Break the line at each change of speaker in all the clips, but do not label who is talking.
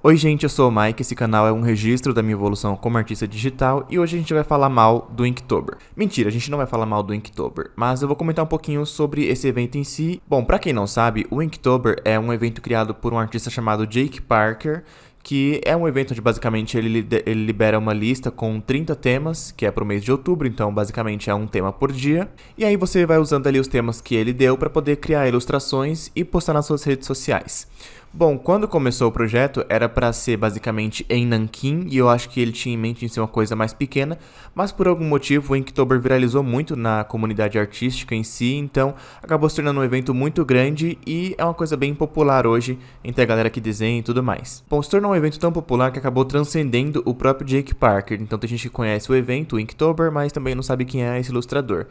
Oi gente, eu sou o Mike, esse canal é um registro da minha evolução como artista digital e hoje a gente vai falar mal do Inktober. Mentira, a gente não vai falar mal do Inktober, mas eu vou comentar um pouquinho sobre esse evento em si. Bom, para quem não sabe, o Inktober é um evento criado por um artista chamado Jake Parker, que é um evento onde basicamente ele, ele libera uma lista com 30 temas, que é para o mês de outubro, então basicamente é um tema por dia. E aí você vai usando ali os temas que ele deu para poder criar ilustrações e postar nas suas redes sociais. Bom, quando começou o projeto era para ser basicamente em Nanquim e eu acho que ele tinha em mente em ser uma coisa mais pequena, mas por algum motivo o Inktober viralizou muito na comunidade artística em si, então acabou se tornando um evento muito grande e é uma coisa bem popular hoje entre a galera que desenha e tudo mais. Bom, se tornou um evento tão popular que acabou transcendendo o próprio Jake Parker, então tem gente que conhece o evento, o Inktober, mas também não sabe quem é esse ilustrador.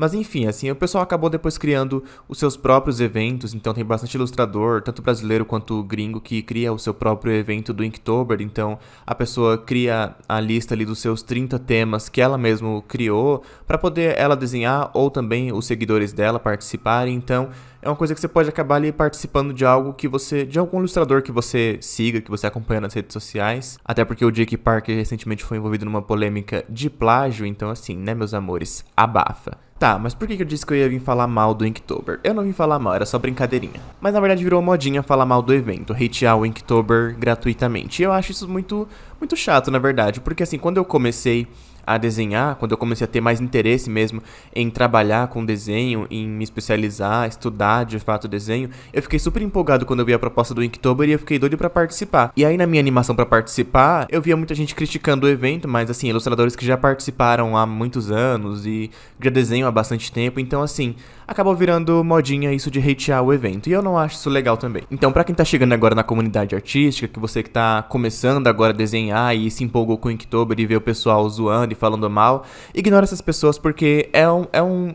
Mas enfim, assim, o pessoal acabou depois criando os seus próprios eventos, então tem bastante ilustrador, tanto brasileiro quanto gringo, que cria o seu próprio evento do Inktober, então a pessoa cria a lista ali dos seus 30 temas que ela mesmo criou, para poder ela desenhar ou também os seguidores dela participarem, então é uma coisa que você pode acabar ali participando de algo que você, de algum ilustrador que você siga, que você acompanha nas redes sociais, até porque o Jake Parker recentemente foi envolvido numa polêmica de plágio, então assim, né, meus amores, abafa. Tá, mas por que eu disse que eu ia vir falar mal do Inktober? Eu não vim falar mal, era só brincadeirinha. Mas na verdade virou modinha falar mal do evento, hatear o Inktober gratuitamente. E eu acho isso muito, muito chato, na verdade, porque assim, quando eu comecei a desenhar, quando eu comecei a ter mais interesse mesmo em trabalhar com desenho, em me especializar, estudar de fato desenho, eu fiquei super empolgado quando eu vi a proposta do Inktober e eu fiquei doido para participar. E aí na minha animação para participar, eu via muita gente criticando o evento, mas assim, ilustradores que já participaram há muitos anos e já desenham há bastante tempo, então assim, acabou virando modinha isso de hatear o evento, e eu não acho isso legal também. Então, para quem tá chegando agora na comunidade artística, que você que tá começando agora a desenhar e se empolgou com o Inktober e vê o pessoal zoando e falando mal, ignora essas pessoas porque é um, é um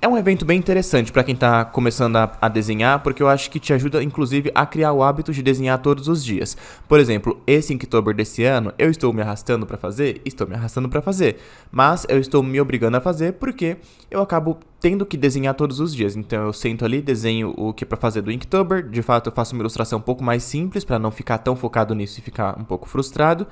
é um evento bem interessante para quem está começando a, a, desenhar, porque eu acho que te ajuda, inclusive, a criar o hábito de desenhar todos os dias. Por exemplo, esse Inktober desse ano, eu estou me arrastando para fazer? Estou me arrastando para fazer. Mas eu estou me obrigando a fazer porque eu acabo tendo que desenhar todos os dias. Então eu sento ali, desenho o que é para fazer do Inktober. De fato, eu faço uma ilustração um pouco mais simples para não ficar tão focado nisso e ficar um pouco frustrado.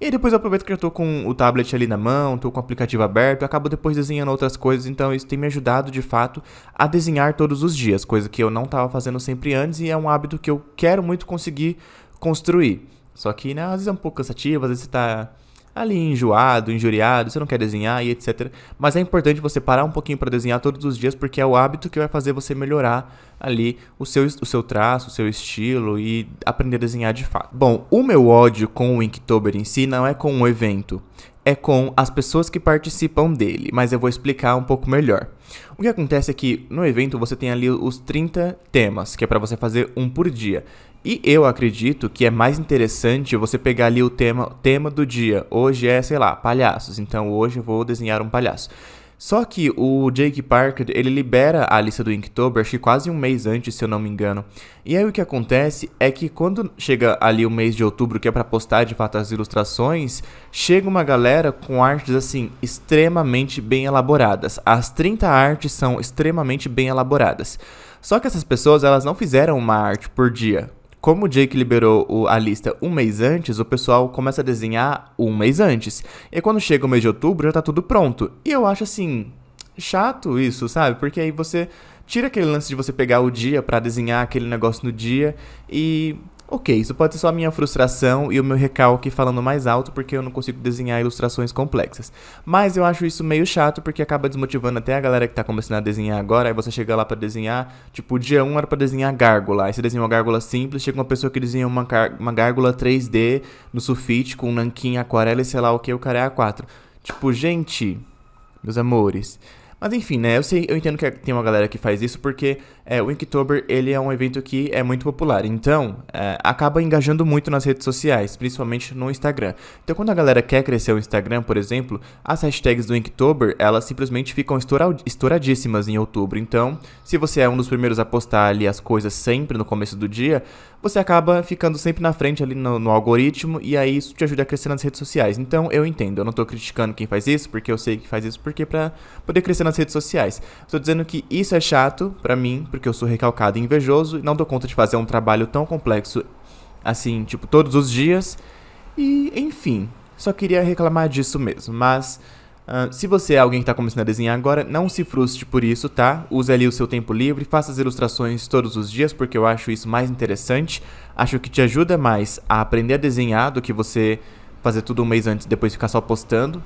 E depois eu aproveito que eu tô com o tablet ali na mão, tô com o aplicativo aberto, acabo depois desenhando outras coisas, então isso tem me ajudado de fato a desenhar todos os dias, coisa que eu não estava fazendo sempre antes e é um hábito que eu quero muito conseguir construir. Só que, né, às vezes é um pouco cansativo, às vezes você tá ali enjoado, injuriado, você não quer desenhar e etc. Mas é importante você parar um pouquinho para desenhar todos os dias, porque é o hábito que vai fazer você melhorar ali o seu, o seu traço, o seu estilo e aprender a desenhar de fato. Bom, o meu ódio com o Inktober em si não é com o evento, é com as pessoas que participam dele, mas eu vou explicar um pouco melhor. O que acontece é que no evento você tem ali os 30 temas, que é para você fazer um por dia. E eu acredito que é mais interessante você pegar ali o tema, tema do dia. Hoje é, sei lá, palhaços. Então hoje eu vou desenhar um palhaço. Só que o Jake Parker, ele libera a lista do Inktober, acho que quase um mês antes, se eu não me engano. E aí o que acontece é que quando chega ali o mês de outubro, que é para postar de fato as ilustrações, chega uma galera com artes assim extremamente bem elaboradas. As 30 artes são extremamente bem elaboradas. Só que essas pessoas, elas não fizeram uma arte por dia. Como o Jake liberou o, a lista um mês antes, o pessoal começa a desenhar um mês antes. E quando chega o mês de outubro, já tá tudo pronto. E eu acho assim, chato isso, sabe? Porque aí você tira aquele lance de você pegar o dia para desenhar aquele negócio no dia e Ok, isso pode ser só a minha frustração e o meu recalque falando mais alto porque eu não consigo desenhar ilustrações complexas. Mas eu acho isso meio chato porque acaba desmotivando até a galera que tá começando a desenhar agora. Aí você chega lá para desenhar, tipo, dia 1 era para desenhar gárgula. Aí você desenha uma gárgula simples, chega uma pessoa que desenha uma, uma gárgula 3D no sulfite com nanquim, aquarela e sei lá o que, o cara é A4. Tipo, gente, meus amores. Mas enfim, né? Eu sei, eu entendo que é, tem uma galera que faz isso porque é, o Inktober ele é um evento que é muito popular, então é, acaba engajando muito nas redes sociais, principalmente no Instagram. Então quando a galera quer crescer o Instagram, por exemplo, as hashtags do Inktober elas simplesmente ficam estouradíssimas em outubro. Então se você é um dos primeiros a postar ali as coisas sempre no começo do dia, você acaba ficando sempre na frente ali no, no algoritmo e aí isso te ajuda a crescer nas redes sociais. Então eu entendo, eu não estou criticando quem faz isso, porque eu sei que faz isso porque para poder crescer nas redes sociais. Estou dizendo que isso é chato para mim porque eu sou recalcado e invejoso e não dou conta de fazer um trabalho tão complexo assim, tipo, todos os dias. E, enfim, só queria reclamar disso mesmo, mas. Uh, se você é alguém que está começando a desenhar agora, não se frustre por isso, tá? Use ali o seu tempo livre, faça as ilustrações todos os dias, porque eu acho isso mais interessante. Acho que te ajuda mais a aprender a desenhar do que você fazer tudo um mês antes e depois ficar só postando,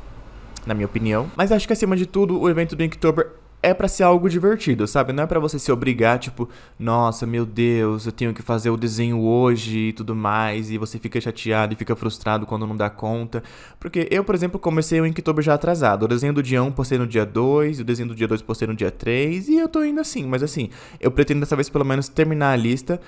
na minha opinião. Mas acho que acima de tudo, o evento do Inktober é para ser algo divertido, sabe? Não é para você se obrigar, tipo, nossa, meu Deus, eu tenho que fazer o desenho hoje e tudo mais, e você fica chateado e fica frustrado quando não dá conta. Porque eu, por exemplo, comecei o Inktober já atrasado. O desenho do dia 1 postei no dia 2, o desenho do dia 2 postei no dia 3, e eu tô indo assim, mas assim, eu pretendo dessa vez pelo menos terminar a lista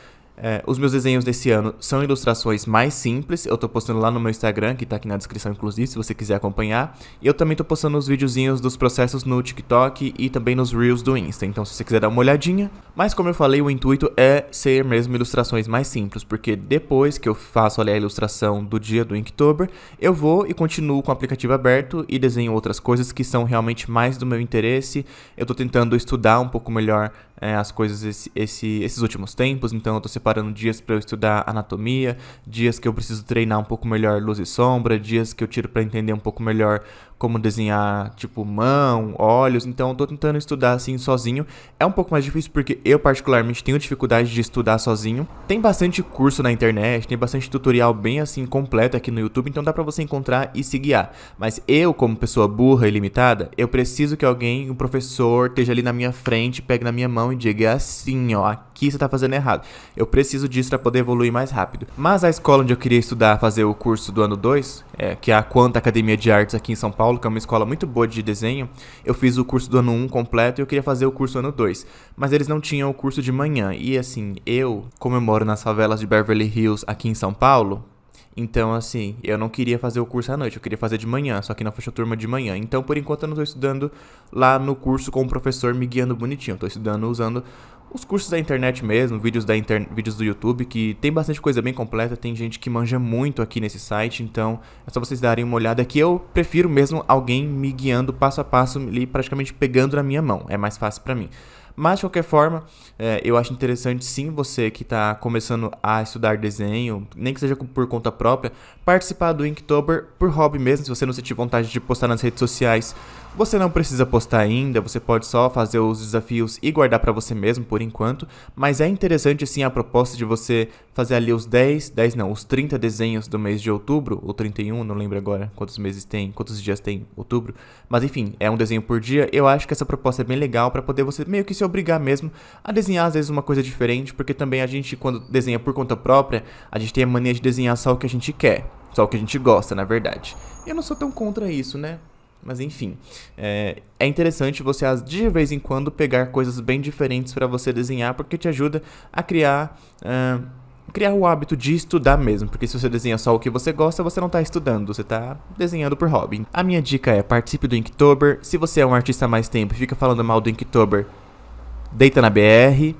é, os meus desenhos desse ano são ilustrações mais simples. Eu tô postando lá no meu Instagram, que tá aqui na descrição, inclusive, se você quiser acompanhar. E eu também tô postando os videozinhos dos processos no TikTok e também nos Reels do Insta. Então, se você quiser dar uma olhadinha. Mas, como eu falei, o intuito é ser mesmo ilustrações mais simples, porque depois que eu faço ali a ilustração do dia do Inktober, eu vou e continuo com o aplicativo aberto e desenho outras coisas que são realmente mais do meu interesse. Eu tô tentando estudar um pouco melhor é, as coisas esse, esse, esses últimos tempos, então eu tô separando separando dias para eu estudar anatomia, dias que eu preciso treinar um pouco melhor luz e sombra, dias que eu tiro para entender um pouco melhor como desenhar, tipo, mão, olhos. Então, eu tô tentando estudar assim sozinho. É um pouco mais difícil porque eu, particularmente, tenho dificuldade de estudar sozinho. Tem bastante curso na internet, tem bastante tutorial bem assim completo aqui no YouTube, então dá pra você encontrar e se guiar. Mas eu, como pessoa burra e limitada, eu preciso que alguém, um professor, esteja ali na minha frente, pegue na minha mão e diga assim, ó, aqui você tá fazendo errado. Eu preciso disso pra poder evoluir mais rápido. Mas a escola onde eu queria estudar, fazer o curso do ano 2, é, que é a Quanta Academia de Artes aqui em São Paulo, Paulo, que é uma escola muito boa de desenho, eu fiz o curso do ano 1 completo e eu queria fazer o curso ano 2. Mas eles não tinham o curso de manhã. E assim, eu, como eu moro nas favelas de Beverly Hills aqui em São Paulo, então, assim, eu não queria fazer o curso à noite, eu queria fazer de manhã, só que não fechou turma de manhã. Então, por enquanto, eu não estou estudando lá no curso com o professor me guiando bonitinho. Estou estudando usando os cursos da internet mesmo, vídeos, da inter... vídeos do YouTube, que tem bastante coisa bem completa, tem gente que manja muito aqui nesse site, então é só vocês darem uma olhada aqui. Eu prefiro mesmo alguém me guiando passo a passo, ali praticamente pegando na minha mão, é mais fácil para mim. Mas de qualquer forma, é, eu acho interessante sim você que está começando a estudar desenho, nem que seja por conta própria, participar do Inktober por hobby mesmo, se você não sentir vontade de postar nas redes sociais você não precisa postar ainda, você pode só fazer os desafios e guardar para você mesmo por enquanto, mas é interessante sim a proposta de você fazer ali os 10, 10 não, os 30 desenhos do mês de outubro, ou 31, não lembro agora quantos meses tem, quantos dias tem outubro, mas enfim, é um desenho por dia. Eu acho que essa proposta é bem legal para poder você meio que se obrigar mesmo a desenhar às vezes uma coisa diferente, porque também a gente quando desenha por conta própria, a gente tem a mania de desenhar só o que a gente quer, só o que a gente gosta, na verdade. Eu não sou tão contra isso, né? Mas enfim, é, é, interessante você de vez em quando pegar coisas bem diferentes para você desenhar, porque te ajuda a criar. Uh, criar o hábito de estudar mesmo, porque se você desenha só o que você gosta, você não está estudando, você está desenhando por hobby. A minha dica é participe do Inktober. Se você é um artista há mais tempo e fica falando mal do Inktober, deita na BR.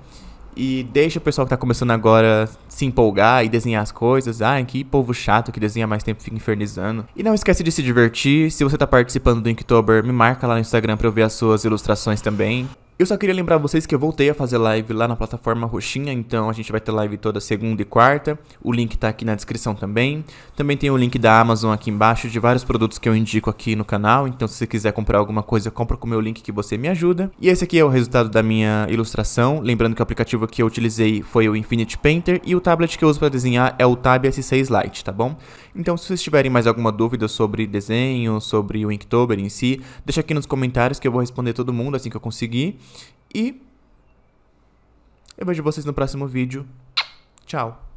E deixa o pessoal que tá começando agora se empolgar e desenhar as coisas. Ah, que povo chato que desenha mais tempo fica infernizando. E não esquece de se divertir. Se você tá participando do Inktober, me marca lá no Instagram pra eu ver as suas ilustrações também. Eu só queria lembrar vocês que eu voltei a fazer live lá na plataforma roxinha, então a gente vai ter live toda segunda e quarta. O link tá aqui na descrição também. Também tem o link da Amazon aqui embaixo de vários produtos que eu indico aqui no canal, então se você quiser comprar alguma coisa, compra com o meu link que você me ajuda. E esse aqui é o resultado da minha ilustração, lembrando que o aplicativo que eu utilizei foi o Infinity Painter e o tablet que eu uso para desenhar é o Tab S6 Lite, tá bom? Então se vocês tiverem mais alguma dúvida sobre desenho, sobre o Inktober em si, deixa aqui nos comentários que eu vou responder todo mundo assim que eu conseguir. E eu vejo vocês no próximo vídeo. Tchau!